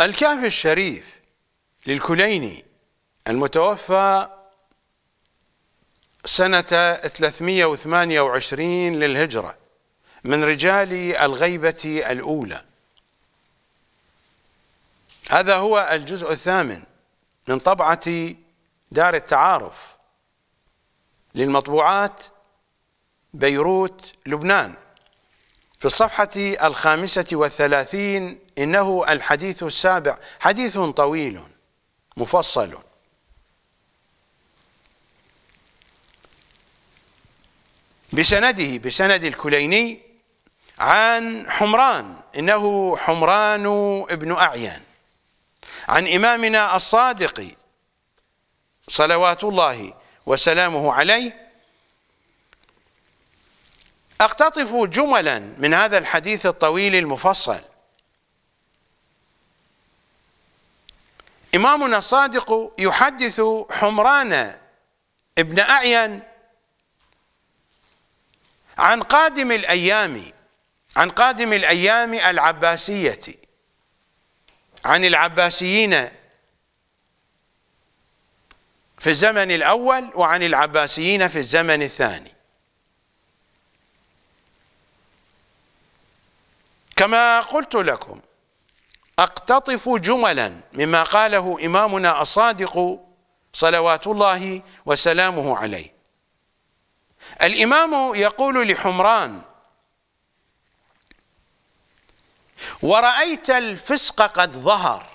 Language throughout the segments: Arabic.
الكهف الشريف للكليني المتوفى سنة 328 للهجرة من رجال الغيبة الأولى هذا هو الجزء الثامن من طبعة دار التعارف للمطبوعات بيروت لبنان في الصفحة الخامسة والثلاثين إنه الحديث السابع حديث طويل مفصل بسنده بسند الكليني عن حمران إنه حمران ابن أعيان عن إمامنا الصادق صلوات الله وسلامه عليه أقتطف جملا من هذا الحديث الطويل المفصل إمامنا الصادق يحدث حمران ابن أعين عن قادم الأيام عن قادم الأيام العباسية عن العباسيين في الزمن الأول وعن العباسيين في الزمن الثاني كما قلت لكم أقتطف جملا مما قاله إمامنا الصادق صلوات الله وسلامه عليه الإمام يقول لحمران ورأيت الفسق قد ظهر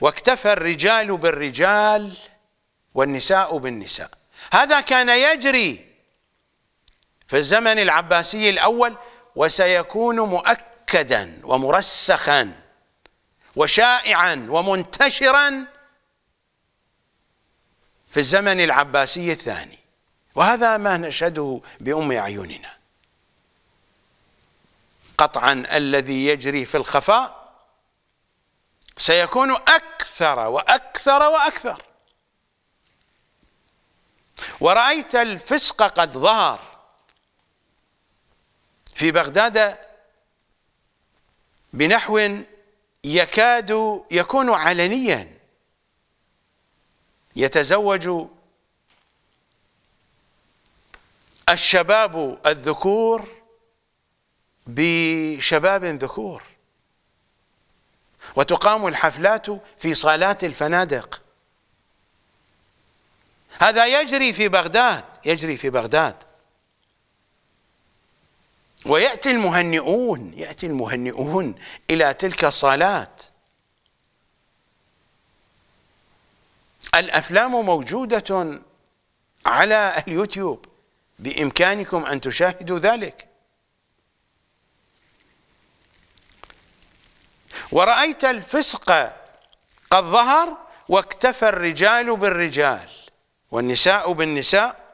واكتفى الرجال بالرجال والنساء بالنساء هذا كان يجري في الزمن العباسي الأول وسيكون مؤكد مؤكدا ومرسخا وشائعا ومنتشرا في الزمن العباسي الثاني وهذا ما نشهده بأم أعيننا قطعا الذي يجري في الخفاء سيكون أكثر وأكثر وأكثر ورأيت الفسق قد ظهر في بغداد بنحو يكاد يكون علنيا يتزوج الشباب الذكور بشباب ذكور وتقام الحفلات في صالات الفنادق هذا يجري في بغداد يجري في بغداد ويأتي المهنئون يأتي المهنئون إلى تلك الصلاة الأفلام موجودة على اليوتيوب بإمكانكم أن تشاهدوا ذلك ورأيت الفسق قد ظهر واكتفى الرجال بالرجال والنساء بالنساء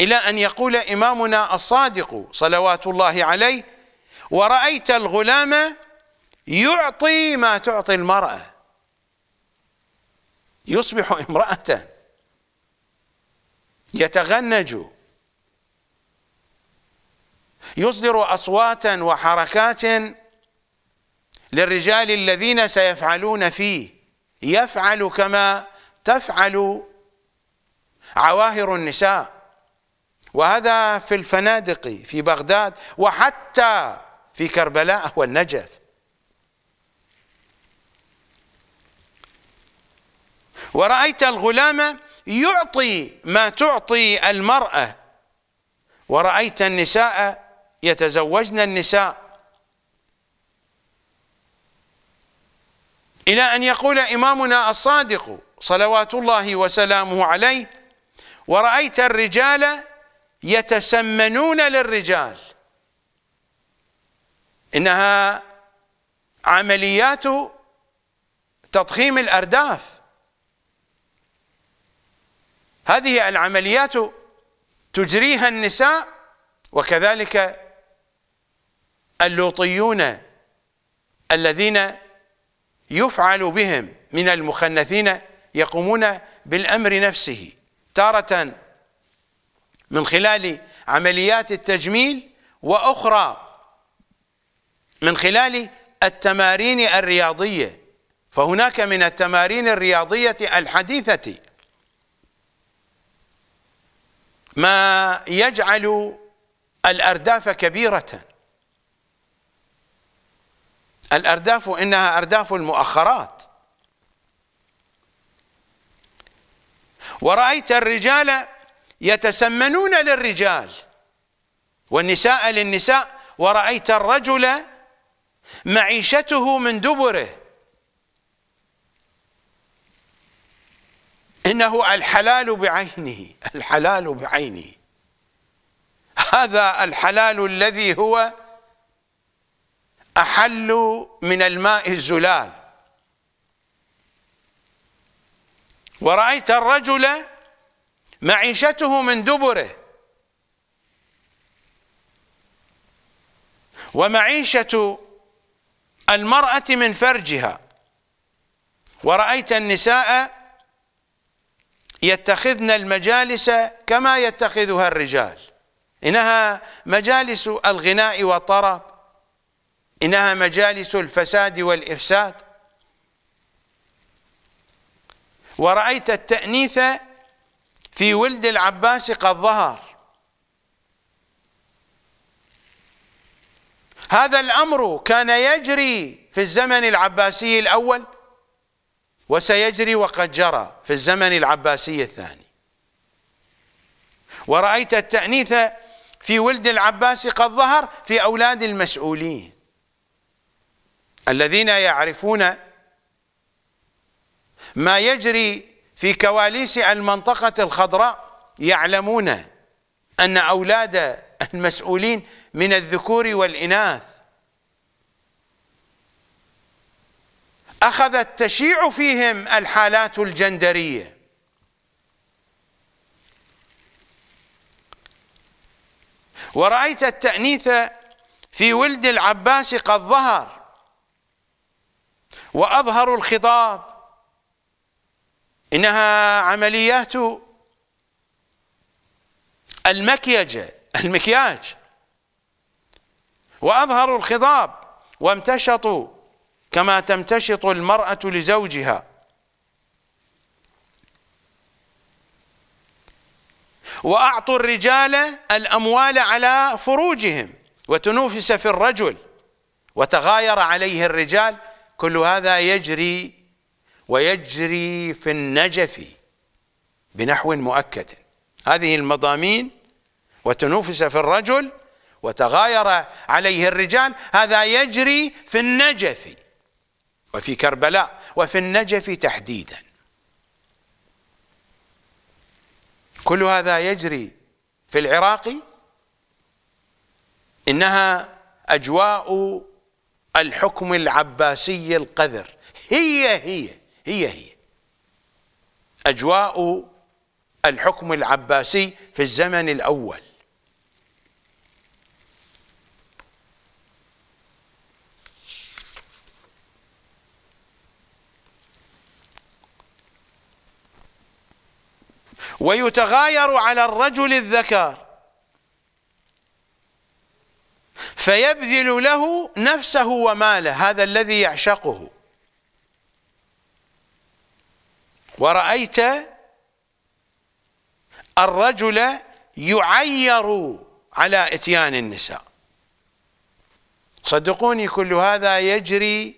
إلى أن يقول إمامنا الصادق صلوات الله عليه ورأيت الغلام يعطي ما تعطي المرأة يصبح امرأة يتغنج يصدر أصواتا وحركات للرجال الذين سيفعلون فيه يفعل كما تفعل عواهر النساء وهذا في الفنادق في بغداد وحتى في كربلاء والنجف ورأيت الغلام يعطي ما تعطي المرأة ورأيت النساء يتزوجن النساء إلى أن يقول إمامنا الصادق صلوات الله وسلامه عليه ورأيت الرجال يتسمنون للرجال انها عمليات تضخيم الارداف هذه العمليات تجريها النساء وكذلك اللوطيون الذين يفعل بهم من المخنثين يقومون بالامر نفسه تاره من خلال عمليات التجميل واخرى من خلال التمارين الرياضيه فهناك من التمارين الرياضيه الحديثه ما يجعل الارداف كبيره الارداف انها ارداف المؤخرات ورايت الرجال يتسمنون للرجال والنساء للنساء ورأيت الرجل معيشته من دبره إنه الحلال بعينه الحلال بعينه هذا الحلال الذي هو أحل من الماء الزلال ورأيت الرجل معيشته من دبره ومعيشة المرأة من فرجها ورأيت النساء يتخذن المجالس كما يتخذها الرجال إنها مجالس الغناء والطرب إنها مجالس الفساد والإفساد ورأيت التأنيث في ولد العباس قد ظهر هذا الأمر كان يجري في الزمن العباسي الأول وسيجري وقد جرى في الزمن العباسي الثاني ورأيت التأنيث في ولد العباس قد ظهر في أولاد المسؤولين الذين يعرفون ما يجري في كواليس المنطقة الخضراء يعلمون أن أولاد المسؤولين من الذكور والإناث أخذت تشيع فيهم الحالات الجندرية ورأيت التأنيث في ولد العباس قد ظهر وأظهر الخطاب إنها عمليات المكيجة المكياج وأظهروا الخضاب وامتشطوا كما تمتشط المرأة لزوجها وأعطوا الرجال الأموال على فروجهم وتنوفس في الرجل وتغاير عليه الرجال كل هذا يجري ويجري في النجف بنحو مؤكد هذه المضامين وتنوفس في الرجل وتغاير عليه الرجال هذا يجري في النجف وفي كربلاء وفي النجف تحديدا كل هذا يجري في العراق إنها أجواء الحكم العباسي القذر هي هي هي هي أجواء الحكم العباسي في الزمن الأول ويتغاير على الرجل الذكر فيبذل له نفسه وماله هذا الذي يعشقه ورأيت الرجل يعير على اتيان النساء صدقوني كل هذا يجري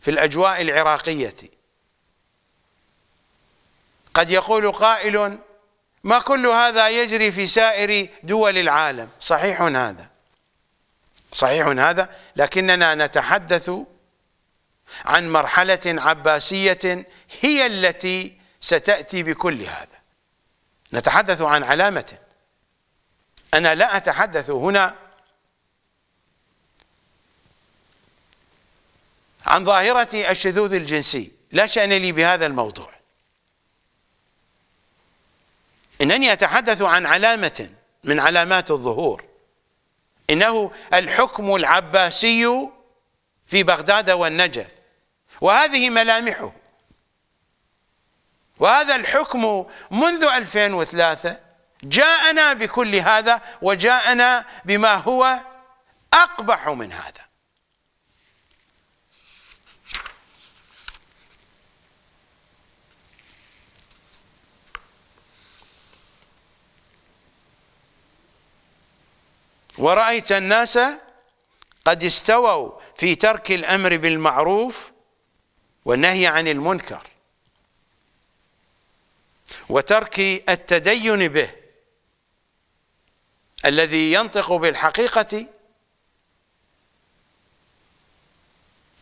في الاجواء العراقيه قد يقول قائل ما كل هذا يجري في سائر دول العالم صحيح هذا صحيح هذا لكننا نتحدث عن مرحلة عباسية هي التي ستأتي بكل هذا نتحدث عن علامة أنا لا أتحدث هنا عن ظاهرة الشذوذ الجنسي لا شأن لي بهذا الموضوع إنني أتحدث عن علامة من علامات الظهور إنه الحكم العباسي في بغداد والنجف وهذه ملامحه وهذا الحكم منذ 2003 جاءنا بكل هذا وجاءنا بما هو أقبح من هذا ورأيت الناس قد استووا في ترك الأمر بالمعروف والنهي عن المنكر وترك التدين به الذي ينطق بالحقيقة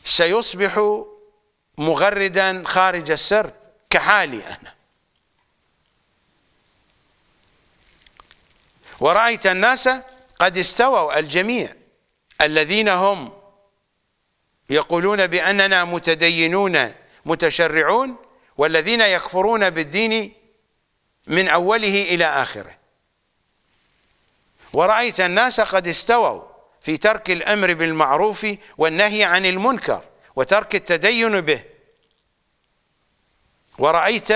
سيصبح مغردا خارج السرب كحالي أنا ورأيت الناس قد استووا الجميع الذين هم يقولون بأننا متدينون متشرعون والذين يكفرون بالدين من أوله إلى آخره ورأيت الناس قد استووا في ترك الأمر بالمعروف والنهي عن المنكر وترك التدين به ورأيت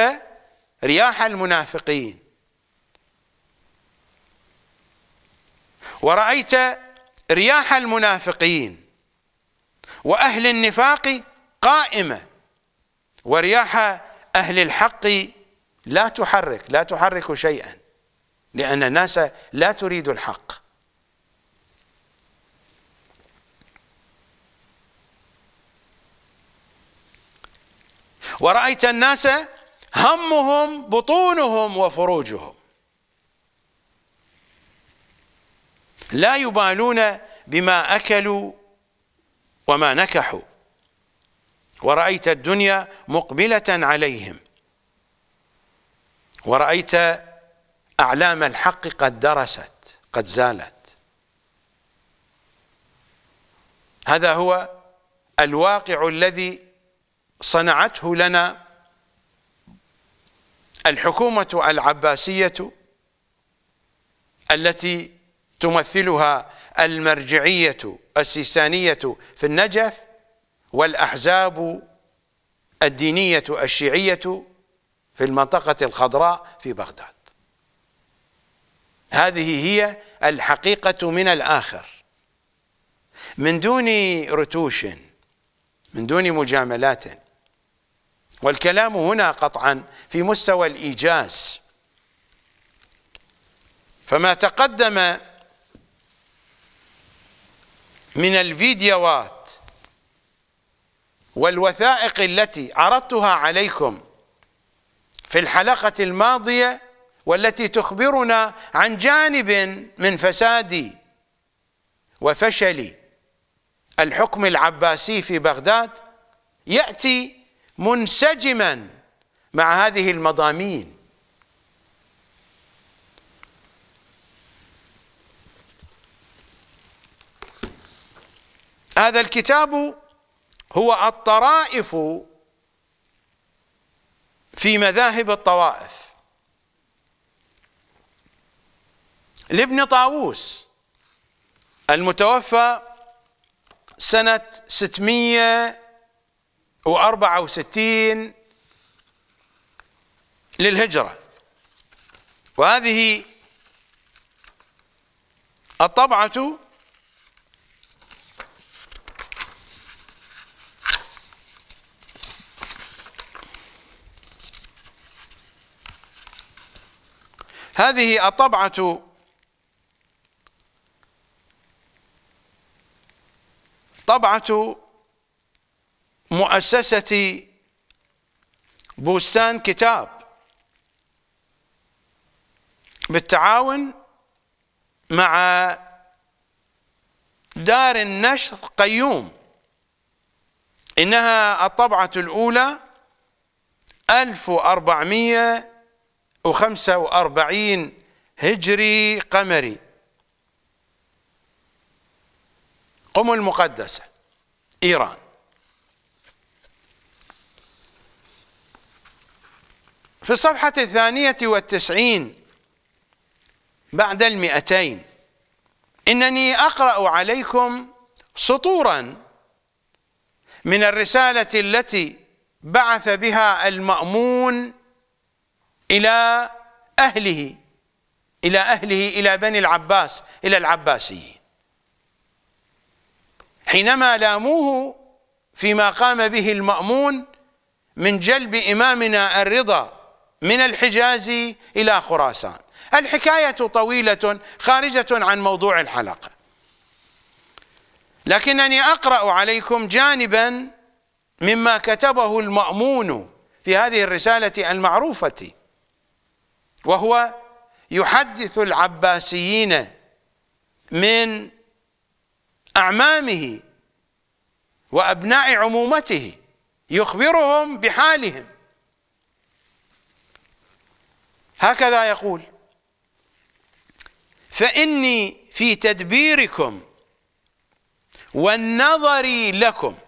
رياح المنافقين ورأيت رياح المنافقين وأهل النفاق قائمة ورياح أهل الحق لا تحرك لا تحرك شيئا لأن الناس لا تريد الحق ورأيت الناس همهم بطونهم وفروجهم لا يبالون بما أكلوا وما نكحوا ورأيت الدنيا مقبلة عليهم ورأيت أعلام الحق قد درست قد زالت هذا هو الواقع الذي صنعته لنا الحكومة العباسية التي تمثلها المرجعية السيستانية في النجف والأحزاب الدينية الشيعية في المنطقة الخضراء في بغداد هذه هي الحقيقة من الآخر من دون رتوش من دون مجاملات والكلام هنا قطعا في مستوى الإيجاز فما تقدم من الفيديوهات والوثائق التي عرضتها عليكم في الحلقة الماضية والتي تخبرنا عن جانب من فساد وفشل الحكم العباسي في بغداد يأتي منسجما مع هذه المضامين هذا الكتاب هو الطرائف في مذاهب الطوائف لابن طاووس المتوفى سنة 664 للهجرة وهذه الطبعة هذه الطبعة طبعة مؤسسة بوستان كتاب بالتعاون مع دار النشر قيوم إنها الطبعة الأولى 1400 وخمسة وأربعين هجري قمري قم المقدسة إيران في الصفحة الثانية والتسعين بعد المئتين إنني أقرأ عليكم سطورا من الرسالة التي بعث بها المأمون إلى أهله إلى أهله إلى بني العباس إلى العباسيين حينما لاموه فيما قام به المأمون من جلب إمامنا الرضا من الحجاز إلى خراسان الحكاية طويلة خارجة عن موضوع الحلقة لكنني أقرأ عليكم جانبا مما كتبه المأمون في هذه الرسالة المعروفة وهو يحدث العباسيين من أعمامه وأبناء عمومته يخبرهم بحالهم هكذا يقول فإني في تدبيركم والنظر لكم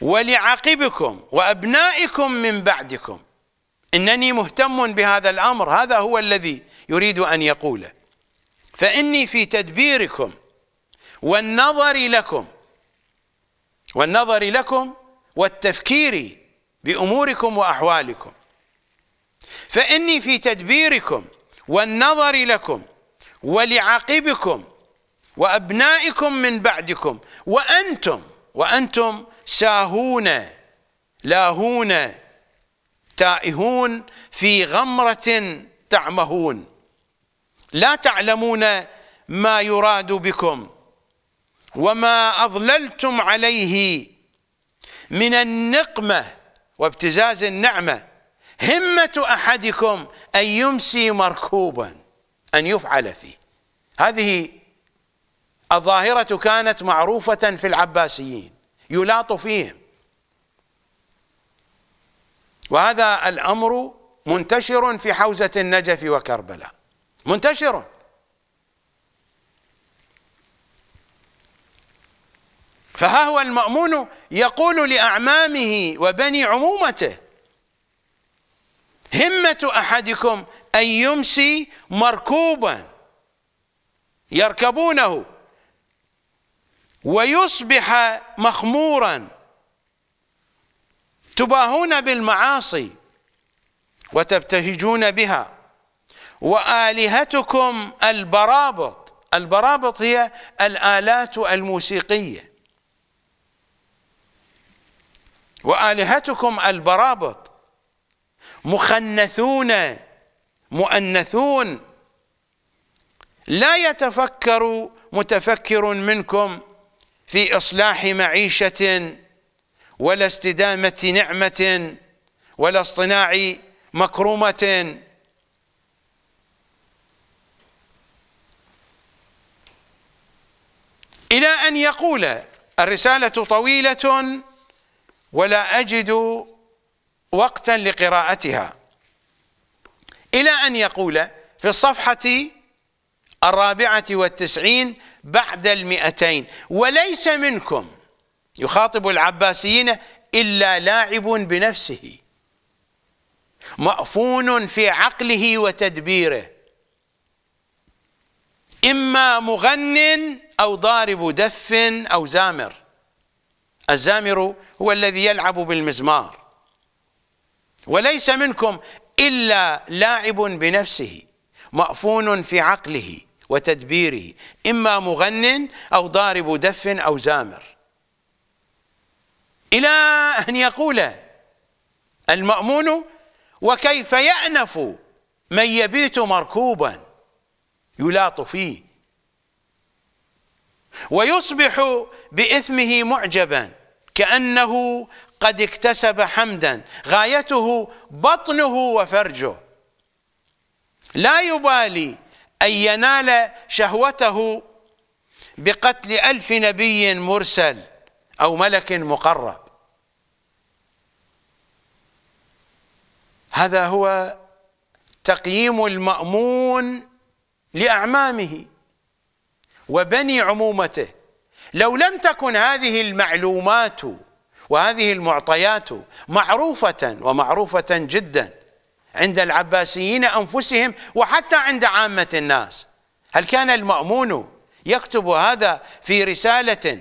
ولعقبكم وأبنائكم من بعدكم انني مهتم بهذا الامر هذا هو الذي يريد ان يقوله فاني في تدبيركم والنظر لكم والنظر لكم والتفكير باموركم واحوالكم فاني في تدبيركم والنظر لكم ولعاقبكم وابنائكم من بعدكم وانتم وانتم ساهون لاهون تائهون في غمرة تعمهون لا تعلمون ما يراد بكم وما أضللتم عليه من النقمة وابتزاز النعمة همة أحدكم أن يمسي مركوبا أن يفعل فيه هذه الظاهرة كانت معروفة في العباسيين يلاط فيهم وهذا الأمر منتشر في حوزة النجف وكربلاء منتشر فها هو المأمون يقول لأعمامه وبني عمومته همة أحدكم أن يمسي مركوبا يركبونه ويصبح مخمورا تباهون بالمعاصي وتبتهجون بها وآلهتكم البرابط البرابط هي الآلات الموسيقية وآلهتكم البرابط مخنثون مؤنثون لا يتفكر متفكر منكم في إصلاح معيشة ولا استدامة نعمة ولا اصطناع مكرومة إلى أن يقول الرسالة طويلة ولا أجد وقتا لقراءتها إلى أن يقول في الصفحة الرابعة والتسعين بعد المئتين وليس منكم يخاطب العباسيين إلا لاعب بنفسه مأفون في عقله وتدبيره إما مغن أو ضارب دف أو زامر الزامر هو الذي يلعب بالمزمار وليس منكم إلا لاعب بنفسه مأفون في عقله وتدبيره إما مغن أو ضارب دف أو زامر إلى أن يقول المأمون وكيف يأنف من يبيت مركوبا يلاط فيه ويصبح بإثمه معجبا كأنه قد اكتسب حمدا غايته بطنه وفرجه لا يبالي أن ينال شهوته بقتل ألف نبي مرسل أو ملك مقرب هذا هو تقييم المأمون لأعمامه وبني عمومته لو لم تكن هذه المعلومات وهذه المعطيات معروفة ومعروفة جدا عند العباسيين أنفسهم وحتى عند عامة الناس هل كان المأمون يكتب هذا في رسالة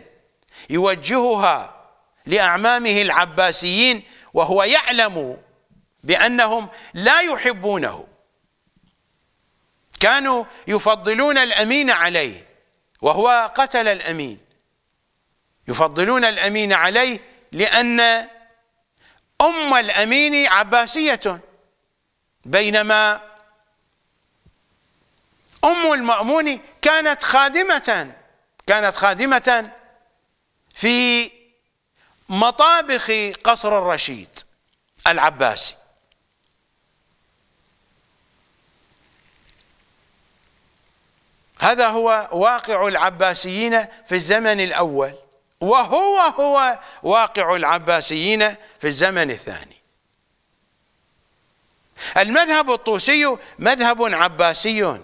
يوجهها لأعمامه العباسيين وهو يعلم بأنهم لا يحبونه كانوا يفضلون الأمين عليه وهو قتل الأمين يفضلون الأمين عليه لأن أم الأمين عباسية بينما أم المأمون كانت خادمة كانت خادمة في مطابخ قصر الرشيد العباسي هذا هو واقع العباسيين في الزمن الأول وهو هو واقع العباسيين في الزمن الثاني المذهب الطوسي مذهب عباسي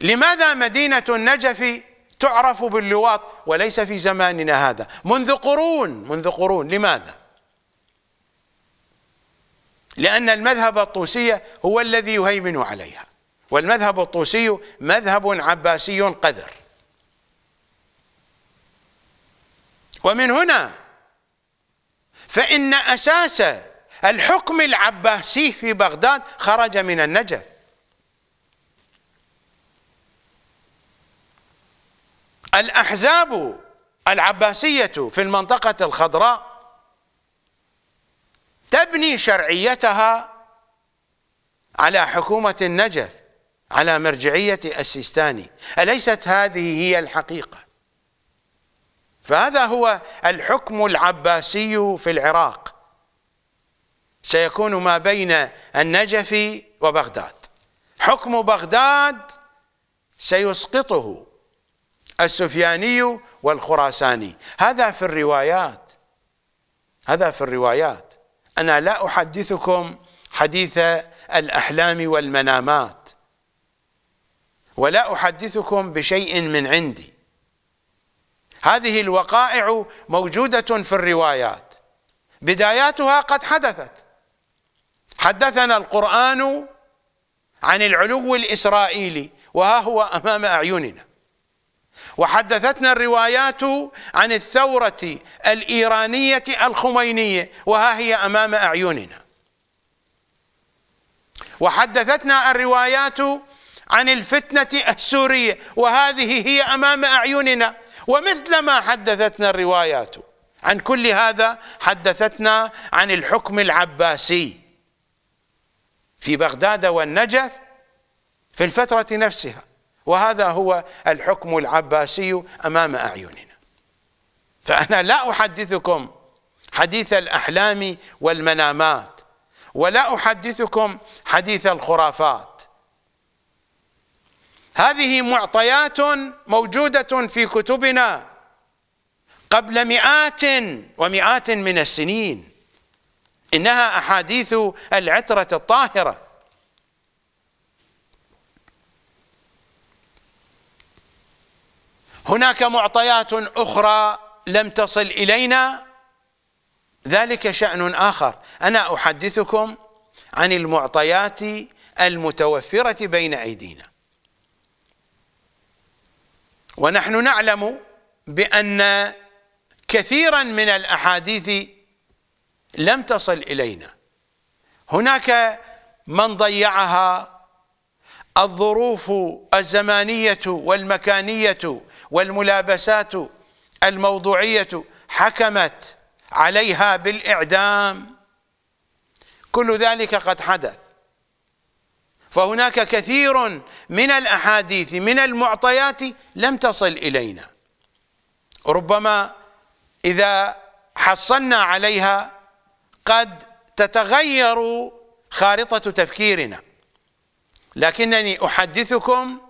لماذا مدينة النجف تعرف باللواط وليس في زماننا هذا منذ قرون منذ قرون لماذا لأن المذهب الطوسي هو الذي يهيمن عليها والمذهب الطوسي مذهب عباسي قذر ومن هنا فإن أساس الحكم العباسي في بغداد خرج من النجف الأحزاب العباسية في المنطقة الخضراء تبني شرعيتها على حكومة النجف على مرجعية السيستاني أليست هذه هي الحقيقة فهذا هو الحكم العباسي في العراق سيكون ما بين النجف وبغداد حكم بغداد سيسقطه السفياني والخراساني هذا في الروايات هذا في الروايات أنا لا أحدثكم حديث الأحلام والمنامات ولا أحدثكم بشيء من عندي هذه الوقائع موجودة في الروايات بداياتها قد حدثت حدثنا القرآن عن العلو الإسرائيلي وها هو أمام أعيننا وحدثتنا الروايات عن الثورة الإيرانية الخمينية وها هي أمام أعيننا وحدثتنا الروايات عن الفتنة السورية وهذه هي أمام أعيننا ومثل ما حدثتنا الروايات عن كل هذا حدثتنا عن الحكم العباسي في بغداد والنجف في الفترة نفسها وهذا هو الحكم العباسي أمام أعيننا فأنا لا أحدثكم حديث الأحلام والمنامات ولا أحدثكم حديث الخرافات هذه معطيات موجودة في كتبنا قبل مئات ومئات من السنين إنها أحاديث العترة الطاهرة هناك معطيات أخرى لم تصل إلينا ذلك شأن آخر أنا أحدثكم عن المعطيات المتوفرة بين أيدينا ونحن نعلم بأن كثيرا من الأحاديث لم تصل إلينا هناك من ضيعها الظروف الزمانية والمكانية والملابسات الموضوعية حكمت عليها بالإعدام كل ذلك قد حدث فهناك كثير من الأحاديث من المعطيات لم تصل إلينا ربما إذا حصلنا عليها قد تتغير خارطة تفكيرنا لكنني أحدثكم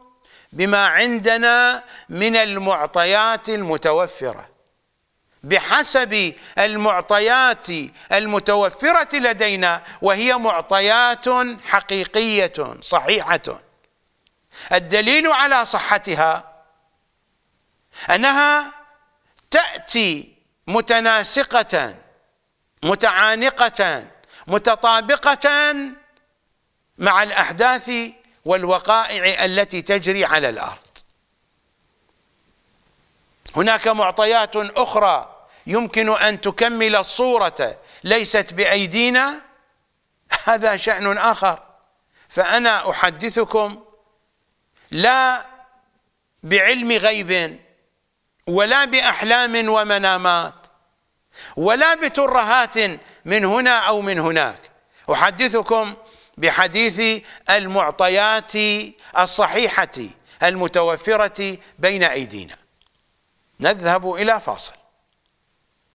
بما عندنا من المعطيات المتوفرة بحسب المعطيات المتوفرة لدينا وهي معطيات حقيقية صحيحة الدليل على صحتها أنها تأتي متناسقة متعانقة متطابقة مع الأحداث والوقائع التي تجري على الأرض هناك معطيات أخرى يمكن أن تكمل الصورة ليست بأيدينا هذا شأن آخر فأنا أحدثكم لا بعلم غيب ولا بأحلام ومنامات ولا بترهات من هنا أو من هناك أحدثكم بحديث المعطيات الصحيحة المتوفرة بين أيدينا نذهب إلى فاصل